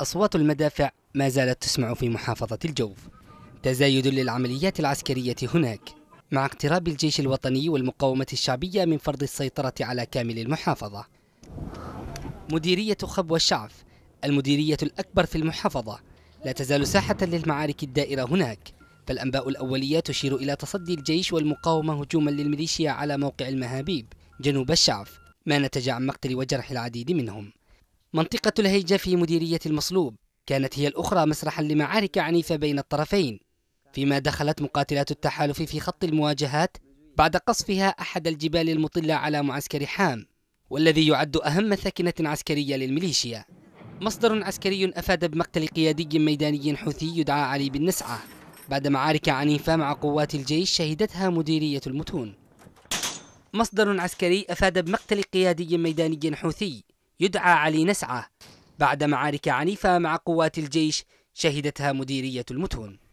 أصوات المدافع ما زالت تسمع في محافظة الجوف تزايد للعمليات العسكرية هناك مع اقتراب الجيش الوطني والمقاومة الشعبية من فرض السيطرة على كامل المحافظة مديرية خبوة الشعف المديرية الأكبر في المحافظة لا تزال ساحة للمعارك الدائرة هناك فالأنباء الأولية تشير إلى تصدي الجيش والمقاومة هجوما للميليشيا على موقع المهابيب جنوب الشعف ما نتج عن مقتل وجرح العديد منهم منطقة الهيجة في مديرية المصلوب كانت هي الأخرى مسرحا لمعارك عنيفة بين الطرفين فيما دخلت مقاتلات التحالف في خط المواجهات بعد قصفها أحد الجبال المطلة على معسكر حام والذي يعد أهم ثكنة عسكرية للميليشيا مصدر عسكري أفاد بمقتل قيادي ميداني حوثي يدعى علي بن نسعة بعد معارك عنيفة مع قوات الجيش شهدتها مديرية المتون مصدر عسكري أفاد بمقتل قيادي ميداني حوثي يدعى علي نسعة بعد معارك عنيفة مع قوات الجيش شهدتها مديرية المتون